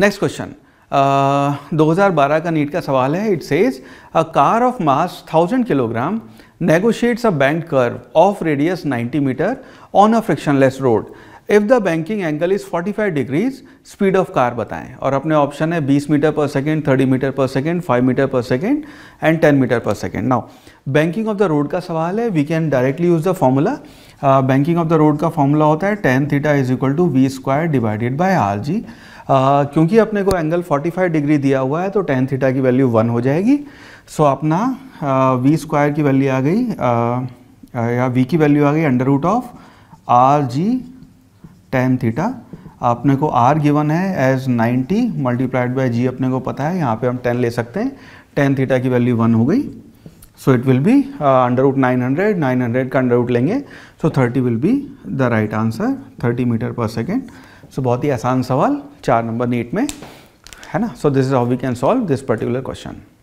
next question uh, 2012 का NEET का सवाल है it says a car of mass 1000 kilogram negotiates a bank curve of radius 90 metre on a frictionless road if the banking angle is 45 degrees speed of car बताएं और अपने option है 20 metre per second 30 metre per second 5 metre per second and 10 metre per second now banking of the road का सवाल है we can directly use the formula banking of the road का formula होता है tan theta is equal to v square divided by r g uh, क्योंकि अपने को angle 45 degree दिया हुआ है तो टेन थीटा की वैल्यू वन हो जाएगी सो so, अपना वी uh, स्क्वायर की वैल्यू आ गई uh, या वी की वैल्यू आ गई under root of r g tan theta आपने को आर गिवन है एज 90 मल्टीप्लाइड बाय जी अपने को पता है यहाँ पे हम टेन ले सकते हैं टेन थीटा की वैल्यू वन हो गई so it will be under root nine hundred nine hundred का अंडर रूट लेंगे so thirty will be the right answer thirty metre per second so बहुत ही आसान सवाल चार नंबर नीट में है ना so this is how we can solve this particular question